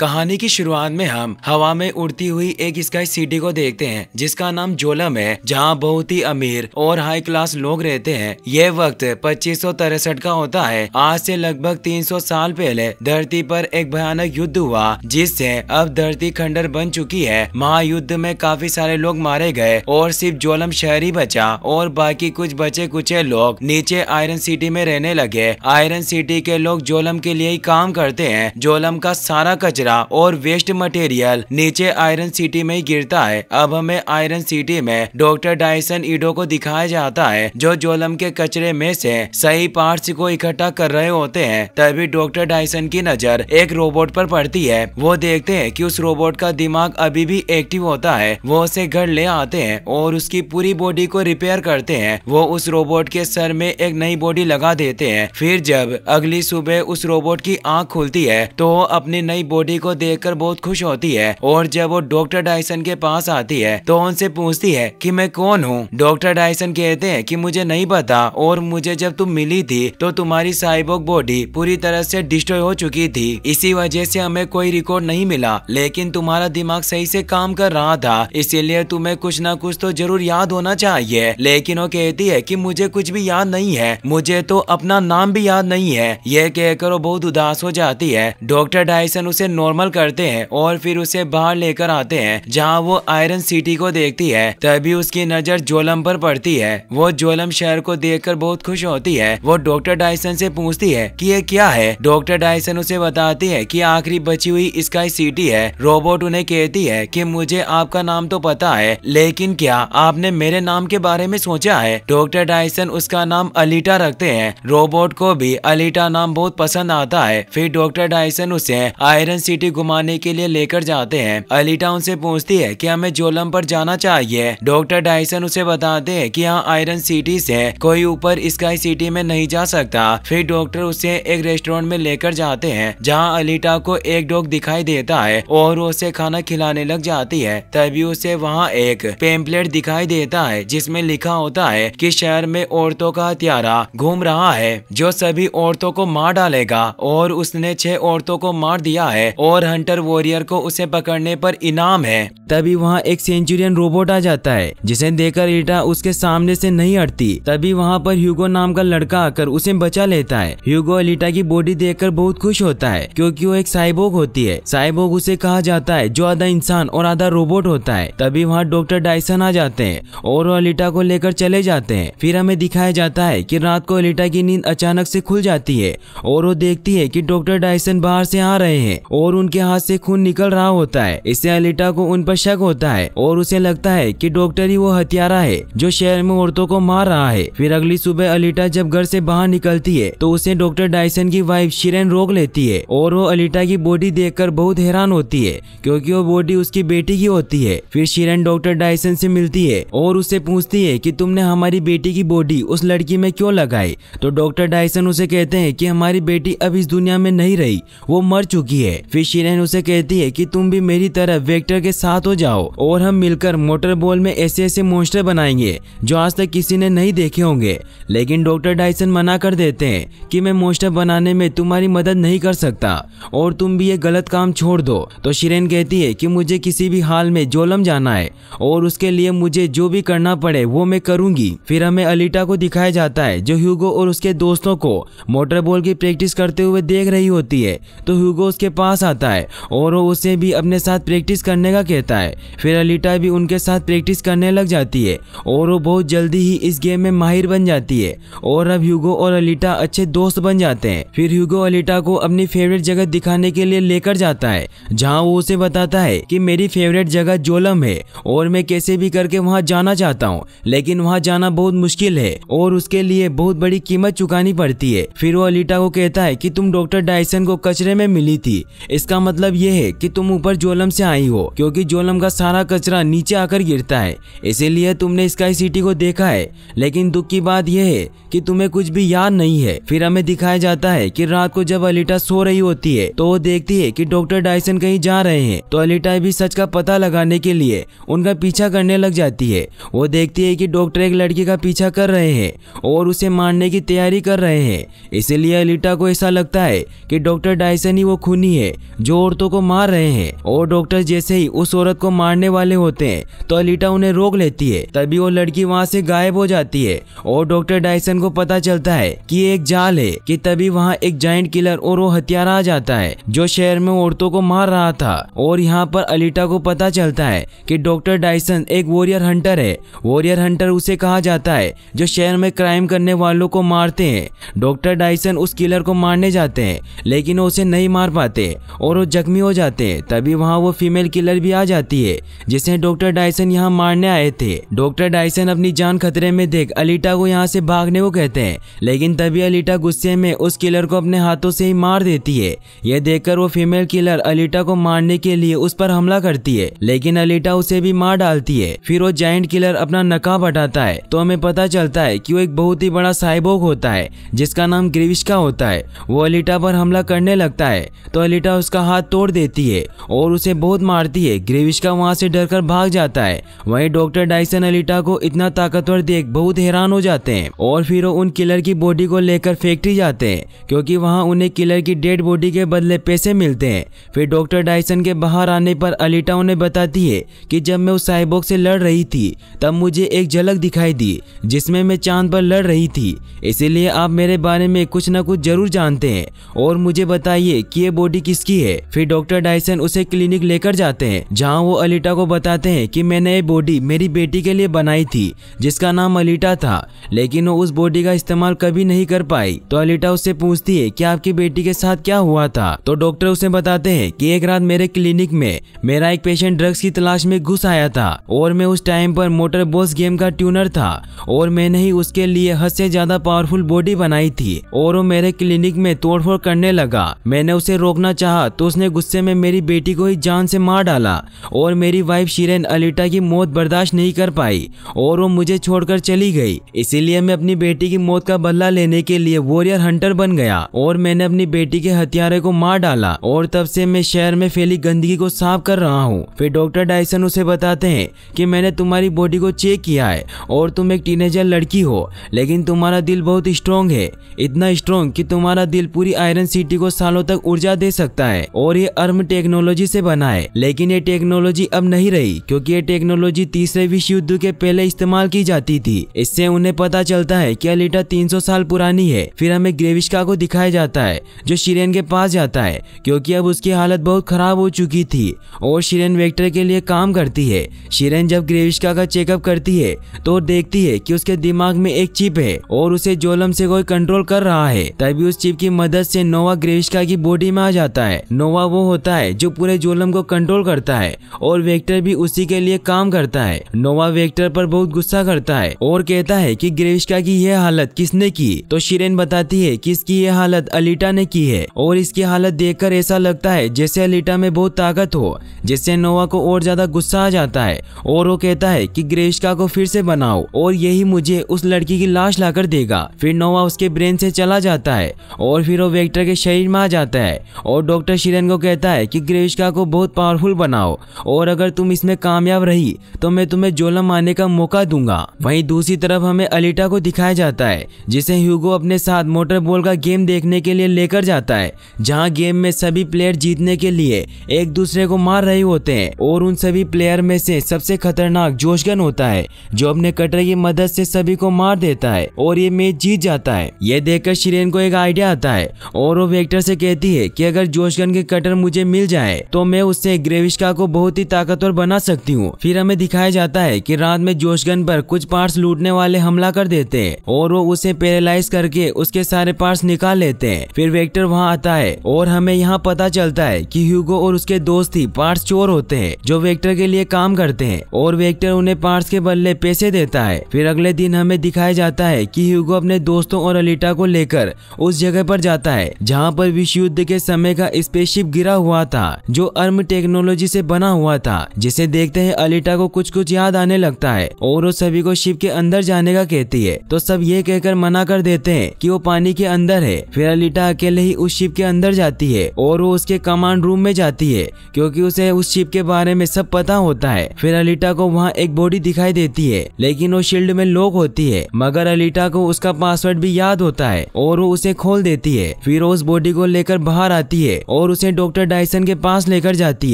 कहानी की शुरुआत में हम हवा में उड़ती हुई एक स्काई सिटी को देखते हैं जिसका नाम जोलम है जहाँ बहुत ही अमीर और हाई क्लास लोग रहते हैं ये वक्त पच्चीस सौ का होता है आज से लगभग 300 साल पहले धरती पर एक भयानक युद्ध हुआ जिससे अब धरती खंडर बन चुकी है महायुद्ध में काफी सारे लोग मारे गए और सिर्फ जोलम शहर ही बचा और बाकी कुछ बचे कुचे लोग नीचे आयरन सिटी में रहने लगे आयरन सिटी के लोग जोलम के लिए ही काम करते हैं जोलम का सारा कचरा कचरा और वेस्ट मटेरियल नीचे आयरन सिटी में गिरता है अब हमें आयरन सिटी में डॉक्टर डायसन ईडो को दिखाया जाता है जो जोलम के कचरे में से सही पार्ट्स को इकट्ठा कर रहे होते हैं तभी डॉक्टर डायसन की नजर एक रोबोट पर पड़ती है वो देखते हैं कि उस रोबोट का दिमाग अभी भी एक्टिव होता है वो उसे घर ले आते हैं और उसकी पूरी बॉडी को रिपेयर करते हैं वो उस रोबोट के सर में एक नई बॉडी लगा देते हैं फिर जब अगली सुबह उस रोबोट की आँख खुलती है तो वो अपनी नई बॉडी लड़की को देखकर बहुत खुश होती है और जब वो डॉक्टर डायसन के पास आती है तो उनसे पूछती है कि मैं कौन हूँ डॉक्टर डायसन कहते हैं कि मुझे नहीं पता और मुझे जब तुम मिली थी तो तुम्हारी साइबोक बॉडी पूरी तरह से डिस्ट्रॉय हो चुकी थी इसी वजह से हमें कोई रिकॉर्ड नहीं मिला लेकिन तुम्हारा दिमाग सही से काम कर रहा था इसीलिए तुम्हें कुछ ना कुछ तो जरूर याद होना चाहिए लेकिन वो कहती है कि मुझे कुछ भी याद नहीं है मुझे तो अपना नाम भी याद नहीं है यह कहकर वो बहुत उदास हो जाती है डॉक्टर डायसन उसे नो नॉर्मल करते हैं और फिर उसे बाहर लेकर आते हैं जहाँ वो आयरन सिटी को देखती है तभी उसकी नजर जोलम पर पड़ती है वो जोलम शहर को देखकर बहुत खुश होती है वो डॉक्टर डायसन से पूछती है कि ये क्या है डॉक्टर डायसन उसे बताती है कि आखिरी बची हुई स्काई सिटी है रोबोट उन्हें कहती है कि मुझे आपका नाम तो पता है लेकिन क्या आपने मेरे नाम के बारे में सोचा है डॉक्टर डायसन उसका नाम अलीटा रखते हैं रोबोट को भी अलीटा नाम बहुत पसंद आता है फिर डॉक्टर डायसन उसे आयरन सिटी सिटी घुमाने के लिए लेकर जाते हैं अलीटा उनसे पूछती है की हमें जोलम पर जाना चाहिए डॉक्टर डायसन उसे बताते हैं की यहाँ आयरन सिटीज है कोई ऊपर स्काई सिटी में नहीं जा सकता फिर डॉक्टर उसे एक रेस्टोरेंट में लेकर जाते हैं जहाँ अलीटा को एक डॉग दिखाई देता है और उसे खाना खिलाने लग जाती है तभी उसे वहाँ एक पेम्पलेट दिखाई देता है जिसमे लिखा होता है की शहर में औरतों का हत्यारा घूम रहा है जो सभी औरतों को मार डालेगा और उसने छह औरतों को मार दिया है और हंटर वॉरियर को उसे पकड़ने पर इनाम है तभी वहाँ एक सेंचुरियन रोबोट आ जाता है जिसे देखकर रीटा उसके सामने से नहीं हटती तभी वहाँ पर ह्यूगो नाम का लड़का आकर उसे बचा लेता है ह्यूगो अलीटा की बॉडी देखकर बहुत खुश होता है क्योंकि वो एक साइबोग होती है साइबोग उसे कहा जाता है जो आधा इंसान और आधा रोबोट होता है तभी वहाँ डॉक्टर डाइसन आ जाते हैं और अलीटा को लेकर चले जाते हैं फिर हमें दिखाया जाता है की रात को अलीटा की नींद अचानक से खुल जाती है और वो देखती है की डॉक्टर डायसन बाहर से आ रहे हैं और और उनके हाथ से खून निकल रहा होता है इससे अलिटा को उन पर शक होता है और उसे लगता है कि डॉक्टर ही वो हथियारा है जो शहर में औरतों को मार रहा है फिर अगली सुबह अलिटा जब घर से बाहर निकलती है तो उसे डॉक्टर डायसन की वाइफ शिरेन रोक लेती है और वो अलिटा की बॉडी देख बहुत हैरान होती है क्यूँकी वो बॉडी उसकी बेटी की होती है फिर शिरेन डॉक्टर डायसन से मिलती है और उससे पूछती है की तुमने हमारी बेटी की बॉडी उस लड़की में क्यों लगाई तो डॉक्टर डायसन उसे कहते हैं की हमारी बेटी अब इस दुनिया में नहीं रही वो मर चुकी है फिर शिरेन उसे कहती है कि तुम भी मेरी तरह वेक्टर के साथ हो जाओ और हम मिलकर मोटर बॉल में ऐसे ऐसे मोस्टर बनाएंगे जो आज तक किसी ने नहीं देखे होंगे लेकिन डॉक्टर डाइसन मना कर देते हैं कि मैं मोस्टर बनाने में तुम्हारी मदद नहीं कर सकता और तुम भी ये गलत काम छोड़ दो तो शिरेन कहती है कि मुझे किसी भी हाल में जोलम जाना है और उसके लिए मुझे जो भी करना पड़े वो मैं करूंगी फिर हमें अलीटा को दिखाया जाता है जो ह्यूगो और उसके दोस्तों को मोटर बॉल की प्रैक्टिस करते हुए देख रही होती है तो ह्यूगो उसके पास आता है और वो उसे भी अपने साथ प्रैक्टिस करने का कहता है फिर अलीटा भी उनके साथ प्रैक्टिस करने लग जाती है और वो बहुत जल्दी ही इस गेम में माहिर बन जाती है और अब युगो और अलीटा अच्छे दोस्त बन जाते हैं फिर युगो अलीटा को अपनी फेवरेट जगह दिखाने के लिए लेकर जाता है जहाँ वो उसे बताता है की मेरी फेवरेट जगह जोलम है और मैं कैसे भी करके वहाँ जाना चाहता हूँ लेकिन वहाँ जाना बहुत मुश्किल है और उसके लिए बहुत बड़ी कीमत चुकानी पड़ती है फिर वो अलीटा को कहता है कि तुम डॉक्टर डायसन को कचरे में मिली थी इसका मतलब ये है कि तुम ऊपर जोलम से आई हो क्योंकि जोलम का सारा कचरा नीचे आकर गिरता है इसीलिए तुमने स्काई सिटी को देखा है लेकिन दुख की बात यह है कि तुम्हें कुछ भी याद नहीं है फिर हमें दिखाया जाता है कि रात को जब अलीटा सो रही होती है तो वो देखती है कि डॉक्टर डायसन कहीं जा रहे हैं तो अलीटा भी सच का पता लगाने के लिए उनका पीछा करने लग जाती है वो देखती है की डॉक्टर एक लड़की का पीछा कर रहे है और उसे मारने की तैयारी कर रहे है इसीलिए अलीटा को ऐसा लगता है की डॉक्टर डायसन ही वो खूनी है जो औरतों को मार रहे हैं और डॉक्टर जैसे ही उस औरत को मारने वाले होते हैं तो अलीटा उन्हें रोक लेती है तभी वो लड़की वहाँ से गायब हो जाती है और डॉक्टर डायसन को पता चलता है कि एक जाल है कि तभी वहाँ एक जाइंट किलर और वो हथियार आ जाता है जो शहर में औरतों को मार रहा था और यहाँ पर अलीटा को पता चलता है की डॉक्टर डायसन एक वॉरियर हंटर है वॉरियर हंटर उसे कहा जाता है जो शहर में क्राइम करने वालों को मारते हैं डॉक्टर डायसन उस किलर को मारने जाते हैं लेकिन उसे नहीं मार पाते और वो जख्मी हो जाते हैं तभी वहाँ वो फीमेल किलर भी आ जाती है जिसे डॉक्टर डायसन यहाँ मारने आए थे डॉक्टर डायसन अपनी जान खतरे में देख अलीटा को यहाँ से भागने को कहते हैं लेकिन तभी अलीटा गुस्से में उस किलर को अपने हाथों से ही मार देती है यह देखकर वो फीमेल किलर अलीटा को मारने के लिए उस पर हमला करती है लेकिन अलीटा उसे भी मार डालती है फिर वो जाइंट किलर अपना नकाब हटाता है तो हमें पता चलता है की वो एक बहुत ही बड़ा साइबोग होता है जिसका नाम ग्रीविश होता है वो अलीटा पर हमला करने लगता है तो अलीटा उसका हाथ तोड़ देती है और उसे बहुत मारती है ग्रेविश्का वहाँ से डरकर भाग जाता है वहीं डॉक्टर डाइसन अलीटा को इतना ताकतवर देख बहुत हैरान हो जाते हैं और फिर वो उन किलर की बॉडी को लेकर फैक्ट्री जाते हैं क्योंकि वहाँ उन्हें किलर की डेड बॉडी के बदले पैसे मिलते हैं फिर डॉक्टर डाइसन के बाहर आने पर अलीटा उन्हें बताती है कि जब मैं उस साइबोक से लड़ रही थी तब मुझे एक झलक दिखाई दी जिसमें मैं चांद पर लड़ रही थी इसीलिए आप मेरे बारे में कुछ न कुछ जरूर जानते हैं और मुझे बताइए कि ये बॉडी किसकी होती है फिर डॉक्टर डायसन उसे क्लिनिक लेकर जाते हैं जहाँ वो अलीटा को बताते हैं कि मैंने ये बॉडी मेरी बेटी के लिए बनाई थी जिसका नाम अलीटा था लेकिन वो उस बॉडी का इस्तेमाल कभी नहीं कर पाई तो अलीटा उससे पूछती है की आपकी बेटी के साथ क्या हुआ था तो डॉक्टर उसे बताते है की एक रात मेरे क्लिनिक में मेरा एक पेशेंट ड्रग्स की तलाश में घुस आया था और मैं उस टाइम पर मोटर बोस गेम का ट्यूनर था और मैंने ही उसके लिए हद से ज्यादा पावरफुल बॉडी बनाई थी और वो मेरे क्लिनिक में तोड़फोड़ करने लगा मैंने उसे रोकना चाह था तो उसने गुस्से में मेरी बेटी को ही जान से मार डाला और मेरी वाइफ शीरेन अलीटा की मौत बर्दाश्त नहीं कर पाई और वो मुझे छोड़कर चली गई इसीलिए मैं अपनी बेटी की मौत का बदला लेने के लिए वॉरियर हंटर बन गया और मैंने अपनी बेटी के हथियारे को मार डाला और तब से मैं शहर में फैली गंदगी को साफ कर रहा हूँ फिर डॉक्टर डायसन उसे बताते हैं कि मैंने तुम्हारी बॉडी को चेक किया है और तुम एक टीनेजर लड़की हो लेकिन तुम्हारा दिल बहुत स्ट्रॉन्ग है इतना स्ट्रॉन्ग कि तुम्हारा दिल पूरी आयरन सिटी को सालों तक ऊर्जा दे सकता सकता है और ये अर्म टेक्नोलॉजी से बना है लेकिन ये टेक्नोलॉजी अब नहीं रही क्योंकि ये टेक्नोलॉजी तीसरे विश्व युद्ध के पहले इस्तेमाल की जाती थी इससे उन्हें पता चलता है की अलीटा तीन साल पुरानी है फिर हमें ग्रेविश्का को दिखाया जाता है जो शिरेन के पास जाता है क्योंकि अब उसकी हालत बहुत खराब हो चुकी थी और शिरेन वेक्टर के लिए काम करती है शिरेन जब ग्रेविश्का का चेकअप करती है तो देखती है कि उसके दिमाग में एक चिप है और उसे जोलम से कोई कंट्रोल कर रहा है तभी उस चिप की मदद से नोवा ग्रेविश्का की बॉडी में आ जाता है है नोवा वो होता है जो पूरे जोलम को कंट्रोल करता है और वेक्टर भी उसी के लिए काम करता है नोवा वेक्टर पर बहुत गुस्सा करता है और कहता है कि ग्रेविश्का की यह हालत किसने की तो शिरेन बताती है कि इसकी यह हालत अलीटा ने की है और इसकी हालत देख ऐसा लगता है जैसे अलीटा में बहुत ताकत हो जिससे नोवा को और ज्यादा गुस्सा आ जाता है और वो कहता है की ग्रेविश्का को फिर से बनाओ और यही मुझे उस लड़की की लाश ला देगा फिर नोवा उसके ब्रेन से चला जाता है और फिर वो वेक्टर के शरीर में आ जाता है और डॉक्टर डॉक्टर शिरन को कहता है कि ग्रेविश्का को बहुत पावरफुल बनाओ और अगर तुम इसमें कामयाब रही तो मैं तुम्हें जोलम मारने का मौका दूंगा वही दूसरी तरफ हमें अलीटा को दिखाया जाता है जिसे ह्यूगो अपने साथ मोटर बॉल का गेम देखने के लिए लेकर जाता है जहाँ गेम में सभी प्लेयर जीतने के लिए एक दूसरे को मार रहे होते हैं और उन सभी प्लेयर में से सबसे खतरनाक जोशगन होता है जो अपने कटर की मदद से सभी को मार देता है और ये मैच जीत जाता है ये देखकर शिरेन को एक आइडिया आता है और वो वेक्टर से कहती है कि अगर जोश गन के कटर मुझे मिल जाए तो मैं उससे ग्रेविश्का को बहुत ही ताकतवर बना सकती हूँ फिर हमें दिखाया जाता है कि रात में जोश गन पर कुछ पार्ट्स लूटने वाले हमला कर देते हैं और वो उसे पेरालाइज करके उसके सारे पार्ट्स निकाल लेते हैं फिर वेक्टर वहाँ आता है और हमें यहाँ पता चलता है की ह्यूगो और उसके दोस्त ही पार्ट चोर होते हैं जो वेक्टर के लिए काम करते हैं और वेक्टर उन्हें पार्ट्स के बदले पैसे देता है फिर अगले दिन हमें दिखाया जाता है कि ह्यूगो अपने दोस्तों और अलीटा को लेकर उस जगह पर जाता है जहाँ पर विश्व युद्ध के समय का स्पेसशिप गिरा हुआ था जो अर्म टेक्नोलॉजी से बना हुआ था जिसे देखते हैं अलिटा को कुछ कुछ याद आने लगता है और वो सभी को शिप के अंदर जाने का कहती है तो सब ये कहकर मना कर देते हैं कि वो पानी के अंदर है फिर अलिटा अकेले ही उस शिप के अंदर जाती है और वो उसके कमांड रूम में जाती है क्योंकि उसे उस शिप के बारे में सब पता होता है फिर अलिटा को वहाँ एक बॉडी दिखाई देती है लेकिन वो शील्ड में लॉक होती है मगर अलिटा को उसका पासवर्ड भी याद होता है और वो उसे खोल देती है फिर उस बॉडी को लेकर बाहर आती है और उसे डॉक्टर डायसन के पास लेकर जाती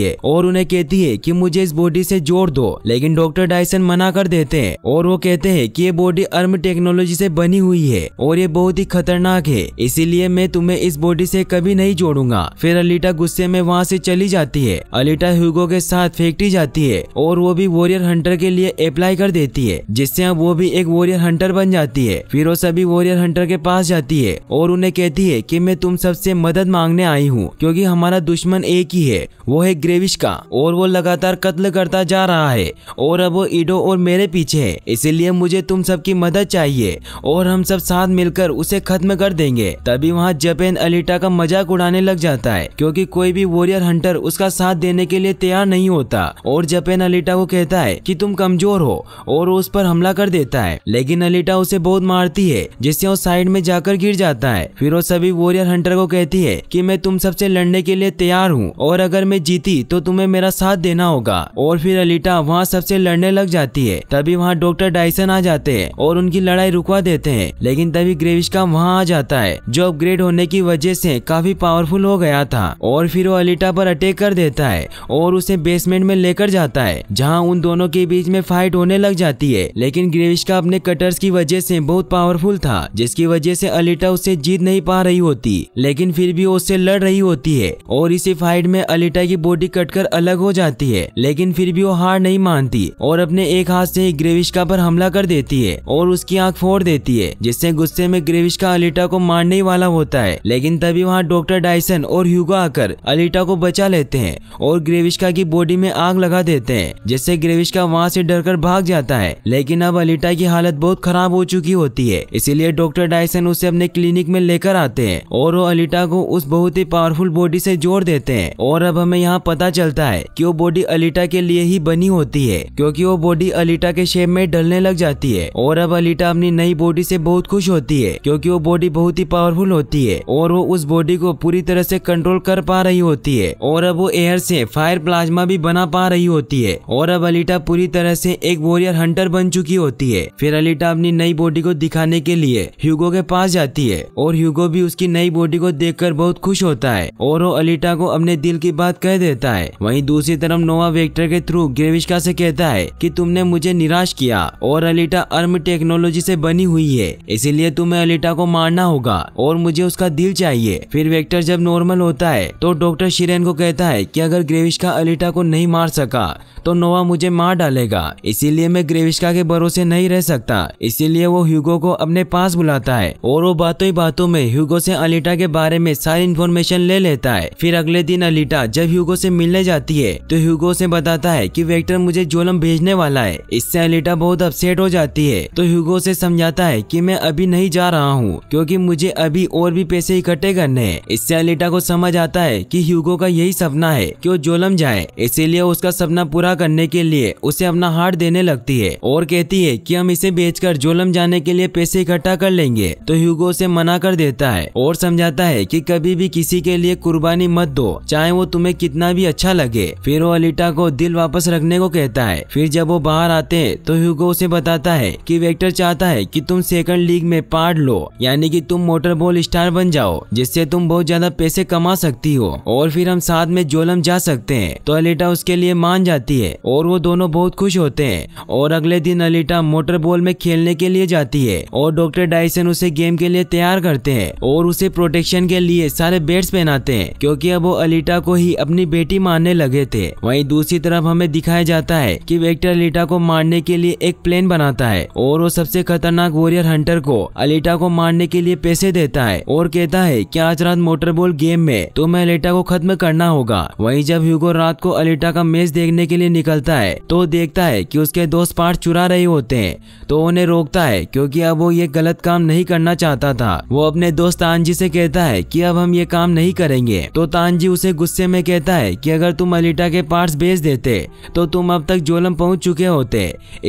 है और उन्हें कहती है कि मुझे इस बॉडी से जोड़ दो लेकिन डॉक्टर डायसन मना कर देते हैं और वो कहते हैं कि ये बॉडी अर्म टेक्नोलॉजी से बनी हुई है और ये बहुत ही खतरनाक है इसीलिए मैं तुम्हें इस बॉडी से कभी नहीं जोड़ूंगा फिर अलीटा गुस्से में वहाँ से चली जाती है अलीटा ह्यूगो के साथ फेंकती जाती है और वो भी वॉरियर हंटर के लिए अप्लाई कर देती है जिससे अब वो भी एक वॉरियर हंटर बन जाती है फिर वो सभी वॉरियर हंटर के पास जाती है और उन्हें कहती है की मैं तुम सबसे मदद मांगने आई हूँ क्योंकि क्योंकि हमारा दुश्मन एक ही है वो है ग्रेविश का और वो लगातार कत्ल करता जा रहा है और अब वो ईडो और मेरे पीछे है इसीलिए मुझे तुम सबकी मदद चाहिए और हम सब साथ मिलकर उसे खत्म कर देंगे तभी वहाँ जपेन अलीटा का मजाक उड़ाने लग जाता है क्योंकि कोई भी वॉरियर हंटर उसका साथ देने के लिए तैयार नहीं होता और जपेन अलीटा को कहता है कि तुम कमजोर हो और उस पर हमला कर देता है लेकिन अलीटा उसे बहुत मारती है जिससे वो साइड में जाकर गिर जाता है फिर वो सभी वॉरियर हंटर को कहती है की मैं तुम सबसे लड़ने के लिए तैयार हूँ और अगर मैं जीती तो तुम्हें मेरा साथ देना होगा और फिर अलीटा वहाँ सबसे लड़ने लग जाती है तभी वहाँ डॉक्टर डाइसन आ जाते हैं और उनकी लड़ाई रुकवा देते हैं लेकिन तभी का वहाँ आ जाता है जो अपग्रेड होने की वजह से काफी पावरफुल हो गया था और फिर वो अलीटा पर अटैक कर देता है और उसे बेसमेंट में लेकर जाता है जहाँ उन दोनों के बीच में फाइट होने लग जाती है लेकिन ग्रेविश्का अपने कटर्स की वजह से बहुत पावरफुल था जिसकी वजह से अलीटा उससे जीत नहीं पा रही होती लेकिन फिर भी वो उससे लड़ रही होती होती है और इसी फाइट में अलिटा की बॉडी कटकर अलग हो जाती है लेकिन फिर भी वो हार नहीं मानती और अपने एक हाथ से ही ग्रेविश्का पर हमला कर देती है और उसकी आंख फोड़ देती है जिससे गुस्से में ग्रेविश्का अलिटा को मारने वाला होता है लेकिन तभी वहाँ डॉक्टर डायसन और ह्यूगो आकर अलिटा को बचा लेते हैं और ग्रेविश्का की बॉडी में आग लगा देते हैं जिससे ग्रेविश्का वहाँ से कर भाग जाता है लेकिन अब अलिटा की हालत बहुत खराब हो चुकी होती है इसीलिए डॉक्टर डायसन उसे अपने क्लिनिक में लेकर आते हैं और वो अलिटा को उस बहुत ही पावरफुल बॉडी से जोड़ देते हैं और अब हमें यहाँ पता चलता है कि वो बॉडी अलीटा के लिए ही बनी होती है क्योंकि वो बॉडी अलीटा के शेप में ढलने लग जाती है और अब अलीटा अपनी नई बॉडी से बहुत खुश होती है क्योंकि वो बॉडी बहुत ही पावरफुल होती है और वो उस बॉडी को पूरी तरह से कंट्रोल कर पा रही होती है और अब वो एयर से फायर प्लाज्मा भी बना पा रही होती है और अब अलीटा पूरी तरह से एक वॉरियर हंटर बन चुकी होती है फिर अलीटा अपनी नई बॉडी को दिखाने के लिए ह्यूगो के पास जाती है और ह्यूगो भी उसकी नई बॉडी को देखकर बहुत खुश होता है और वो अलीटा को अपने दिल की बात कह देता है वहीं दूसरी तरफ नोवा वेक्टर के थ्रू ग्रेविश्का से कहता है कि तुमने मुझे निराश किया और अलीटा अर्म टेक्नोलॉजी से बनी हुई है इसीलिए तुम्हें अलीटा को मारना होगा और मुझे उसका दिल चाहिए फिर वेक्टर जब नॉर्मल होता है तो डॉक्टर शिरेन को कहता है की अगर ग्रेविश्का अलीटा को नहीं मार सका तो नोवा मुझे मार डालेगा इसीलिए मैं ग्रेविश्का के भरोसे नहीं रह सकता इसीलिए वो ह्यूगो को अपने पास बुलाता है और वो बातों ही बातों में ह्यूगो से अलीटा के बारे में सारी इन्फॉर्मेशन ले ले रहता है फिर अगले दिन अलीटा जब ह्यूगो से मिलने जाती है तो ह्यूगो से बताता है कि वेक्टर मुझे जोलम भेजने वाला है इससे अलीटा बहुत अपसेट हो जाती है तो ह्यूगो से समझाता है कि मैं अभी नहीं जा रहा हूँ क्योंकि मुझे अभी और भी पैसे इकट्ठे करने हैं इससे अलीटा को समझ आता है कि ह्यूगो का यही सपना है कि वो जोलम जाए इसीलिए उसका सपना पूरा करने के लिए उसे अपना हार्ट देने लगती है और कहती है कि हम इसे बेचकर जोलम जाने के लिए पैसे इकट्ठा कर लेंगे तो ह्यूगो उसे मना कर देता है और समझाता है कि कभी भी किसी के लिए कुर्बानी मत दो चाहे वो तुम्हें कितना भी अच्छा लगे फिर वो अलिटा को दिल वापस रखने को कहता है फिर जब वो बाहर आते हैं तो ह्यूगो उसे बताता है कि वेक्टर चाहता है कि तुम सेकंड लीग में पार्ट लो यानी कि तुम मोटरबॉल स्टार बन जाओ जिससे तुम बहुत ज्यादा पैसे कमा सकती हो और फिर हम साथ में जोलम जा सकते हैं तो अलिटा उसके लिए मान जाती है और वो दोनों बहुत खुश होते हैं और अगले दिन अलिटा मोटरबॉल में खेलने के लिए जाती है और डॉक्टर डाइसन उसे गेम के लिए तैयार करते हैं और उसे प्रोटेक्शन के लिए सारे बेड्स पहनाते थे क्योंकि अब वो अलीटा को ही अपनी बेटी मानने लगे थे वहीं दूसरी तरफ हमें दिखाया जाता है कि वेक्टर अलीटा को मारने के लिए एक प्लेन बनाता है और वो सबसे खतरनाक वॉरियर हंटर को अलीटा को मारने के लिए पैसे देता है और कहता है की आज रात मोटरबॉल गेम में तुम्हें तो अलीटा को खत्म करना होगा वही जब ह्यूगो रात को अलीटा का मैच देखने के लिए निकलता है तो देखता है की उसके दोस्त पार्ट चुरा रहे होते हैं तो उन्हें रोकता है क्योंकि अब वो ये गलत काम नहीं करना चाहता था वो अपने दोस्त आंजी से कहता है कि अब हम ये काम नहीं करेंगे जाएंगे तो तानजी उसे गुस्से में कहता है कि अगर तुम अलीटा के पार्ट्स बेच देते तो तुम अब तक जोलम पहुंच चुके होते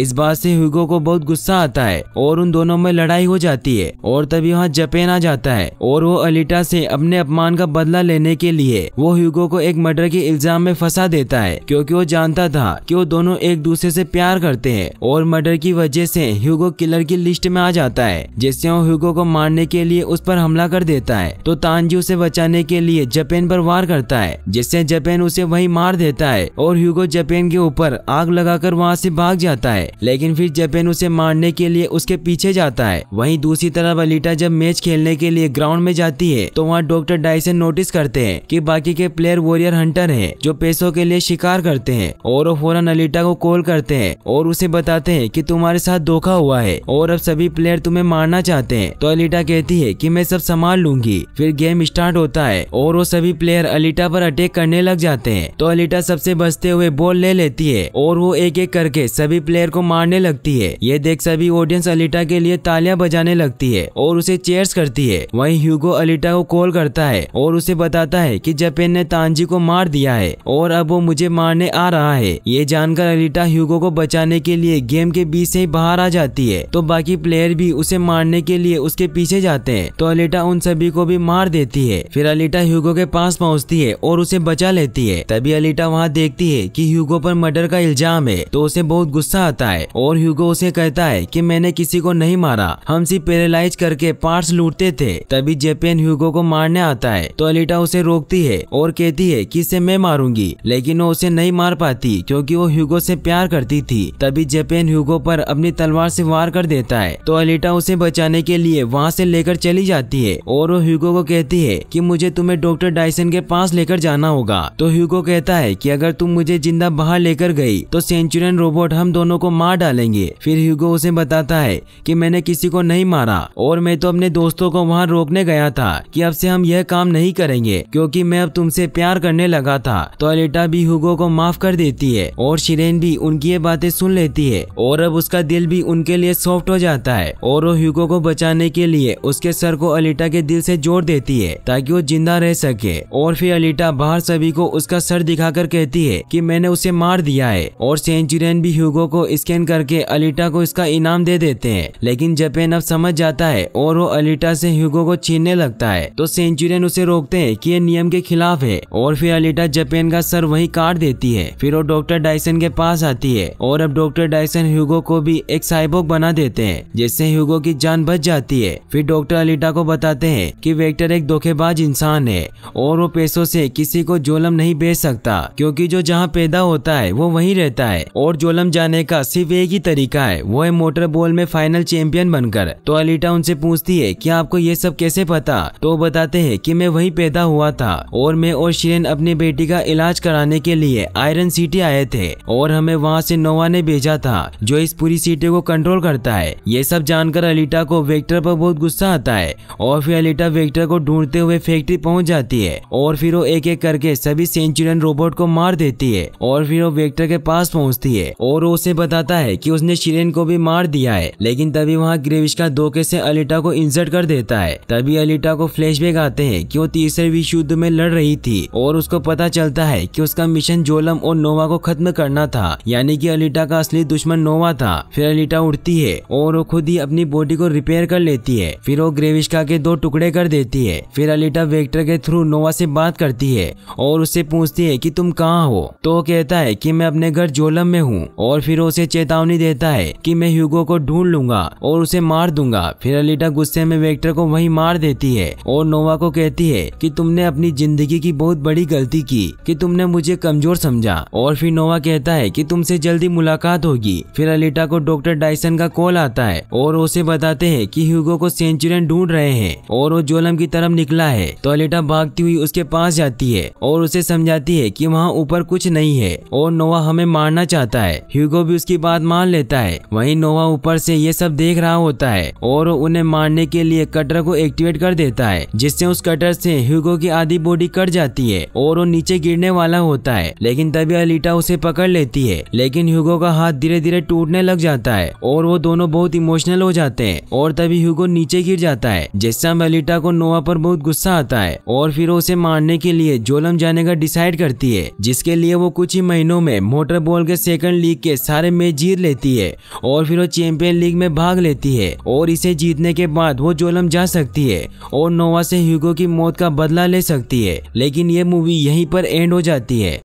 इस बात से हुगो को बहुत गुस्सा आता है और उन दोनों में लड़ाई हो जाती है और तभी वहाँ जपेन आ जाता है और वो अलीटा से अपने अपमान का बदला लेने के लिए वो ह्यूगो को एक मर्डर के इल्जाम में फंसा देता है क्योंकि वो जानता था कि वो दोनों एक दूसरे से प्यार करते हैं और मर्डर की वजह से ह्यूगो किलर की लिस्ट में आ जाता है जिससे वो ह्यूगो को मारने के लिए उस पर हमला कर देता है तो तानजी उसे बचाने के लिए जापान पर वार करता है जिससे जापान उसे वही मार देता है और ह्यूगो जापान के ऊपर आग लगाकर वहाँ से भाग जाता है लेकिन फिर जापान उसे मारने के लिए उसके पीछे जाता है वहीं दूसरी तरफ अलीटा जब मैच खेलने के लिए ग्राउंड में जाती है तो वहाँ डॉक्टर डाइसन नोटिस करते हैं की बाकी के प्लेयर वॉरियर हंटर है जो पैसों के लिए शिकार करते हैं और फौरन अलीटा को कॉल करते हैं और उसे बताते हैं की तुम्हारे साथ धोखा हुआ है और अब सभी प्लेयर तुम्हें मारना चाहते हैं तो अलीटा कहती है कि मैं सब संभाल लूंगी फिर गेम स्टार्ट होता है और वो सभी प्लेयर अलीटा पर अटैक करने लग जाते हैं तो अलीटा सबसे बचते हुए बॉल ले लेती है और वो एक एक करके सभी प्लेयर को मारने लगती है ये देख सभी ऑडियंस अलीटा के लिए तालियां बजाने लगती है और उसे चेयर्स करती है वहीं ह्यूगो अलीटा को कॉल करता है और उसे बताता है कि जपेन ने तांजी को मार दिया है और अब वो मुझे मारने आ रहा है ये जानकर अलीटा ह्यूगो को बचाने के लिए गेम के बीच से ही बाहर आ जाती है तो बाकी प्लेयर भी उसे मारने के लिए उसके पीछे जाते हैं तो अलीटा उन सभी को भी मार देती है फिर अलीटा ह्यूगो के पास पहुंचती है और उसे बचा लेती है तभी अलीटा वहाँ देखती है कि ह्यूगो पर मर्डर का इल्जाम है तो उसे बहुत गुस्सा आता है और ह्यूगो उसे कहता है कि मैंने किसी को नहीं मारा हम सिर्फ पेरालाइज करके पार्ट्स लूटते थे तभी जेपेन ह्यूगो को मारने आता है तो अलीटा उसे रोकती है और कहती है की इसे मैं मारूंगी लेकिन वो उसे नहीं मार पाती क्यूँकी वो ह्यूगो से प्यार करती थी तभी जेपेन ह्यूगो पर अपनी तलवार से वार कर देता है तो अलीटा उसे बचाने के लिए वहाँ से लेकर चली जाती है और वो ह्यूगो को कहती है कि मुझे तुम्हें डॉक्टर डायसन के पास लेकर जाना होगा तो ह्यूगो कहता है कि अगर तुम मुझे जिंदा बाहर लेकर गई तो सेंचुरियन रोबोट हम दोनों को मार डालेंगे फिर ह्यूगो उसे बताता है कि मैंने किसी को नहीं मारा और मैं तो अपने दोस्तों को वहाँ रोकने गया था कि अब से हम यह काम नहीं करेंगे क्योंकि मैं अब तुमसे प्यार करने लगा था तो अलेटा भी ह्यूगो को माफ कर देती है और शिरेन भी उनकी ये बातें सुन लेती है और अब उसका दिल भी उनके लिए सॉफ्ट हो जाता है और वो ह्यूगो को बचाने के लिए उसके सर को अलेटा के दिल से जोड़ देती है ताकि वो जिंदा रह रह सके और फिर अलीटा बाहर सभी को उसका सर दिखाकर कहती है कि मैंने उसे मार दिया है और सेंचुरियन भी ह्यूगो को स्कैन करके अलीटा को इसका इनाम दे देते हैं लेकिन जपेन अब समझ जाता है और वो अलीटा से ह्यूगो को छीनने लगता है तो सेंचुरियन उसे रोकते हैं कि ये नियम के खिलाफ है और फिर अलीटा जपेन का सर वही काट देती है फिर वो डॉक्टर डायसन के पास आती है और अब डॉक्टर डायसन ह्यूगो को भी एक साइबोक बना देते हैं जिससे ह्यूगो की जान बच जाती है फिर डॉक्टर अलीटा को बताते हैं कि वेक्टर एक धोखेबाज इंसान है और वो पैसों से किसी को जोलम नहीं बेच सकता क्योंकि जो जहाँ पैदा होता है वो वहीं रहता है और जोलम जाने का सिर्फ एक ही तरीका है वो है मोटर बॉल में फाइनल चैंपियन बनकर तो अलीटा उनसे पूछती है कि आपको ये सब कैसे पता तो बताते हैं कि मैं वहीं पैदा हुआ था और मैं और शिरेन अपनी बेटी का इलाज कराने के लिए आयरन सिटी आए थे और हमें वहाँ से नोवा ने भेजा था जो इस पूरी सिटी को कंट्रोल करता है ये सब जानकर अलीटा को वेक्टर पर बहुत गुस्सा आता है और फिर अलीटा वेक्टर को ढूंढते हुए फैक्ट्री पहुँच जाती है और फिर वो एक एक करके सभी सेंचुरियन रोबोट को मार देती है और फिर वो वेक्टर के पास पहुंचती है और उसे बताता है कि उसने शिरेन को भी मार दिया है लेकिन तभी वहाँ ग्रेविश्का धोखे से अलिटा को इंसर्ट कर देता है तभी अलिटा को फ्लैश आते हैं की वो तीसरे विश्व युद्ध में लड़ रही थी और उसको पता चलता है की उसका मिशन जोलम और नोवा को खत्म करना था यानी की अलिटा का असली दुश्मन नोवा था फिर अलिटा उठती है और वो खुद ही अपनी बॉडी को रिपेयर कर लेती है फिर वो ग्रेविश्का के दो टुकड़े कर देती है फिर अलिटा वेक्टर के थ्रू नोवा से बात करती है और उससे पूछती है कि तुम कहाँ हो तो कहता है कि मैं अपने घर जोलम में हूँ और फिर उसे चेतावनी देता है कि मैं ह्यूगो को ढूंढ लूंगा और उसे मार दूंगा फिर अलीटा गुस्से में वेक्टर को वही मार देती है और नोवा को कहती है कि तुमने अपनी जिंदगी की बहुत बड़ी गलती की कि तुमने मुझे कमजोर समझा और फिर नोवा कहता है कि तुमसे जल्दी मुलाकात होगी फिर अलीटा को डॉक्टर डाइसन का कॉल आता है और उसे बताते हैं कि ह्यूगो को सेंचुरियन ढूंढ रहे हैं और वो जोलम की तरफ निकला है तो अलीटा भागती हुई उसके पास जाती है और उसे समझाती है कि वहाँ ऊपर कुछ नहीं है और नोवा हमें मारना चाहता है ह्यूगो भी उसकी बात मान लेता है वहीं नोवा ऊपर से ये सब देख रहा होता है और उन्हें मारने के लिए कटर को एक्टिवेट कर देता है जिससे उस कटर से ह्यूगो की आधी बॉडी कट जाती है और वो नीचे गिरने वाला होता है लेकिन तभी अलीटा उसे पकड़ लेती है लेकिन ह्यूगो का हाथ धीरे धीरे टूटने लग जाता है और वो दोनों बहुत इमोशनल हो जाते हैं और तभी ह्यूगो नीचे गिर जाता है जिससे अलीटा को नोवा पर बहुत गुस्सा आता है और फिर उसे मारने के लिए जोलम जाने का डिसाइड करती है जिसके लिए वो कुछ ही महीनों में मोटर बॉल के सेकंड लीग के सारे मैच जीत लेती है और फिर वो चैंपियन लीग में भाग लेती है और इसे जीतने के बाद वो जोलम जा सकती है और नोवा से ह्यूगो की मौत का बदला ले सकती है लेकिन ये मूवी यहीं पर एंड हो जाती है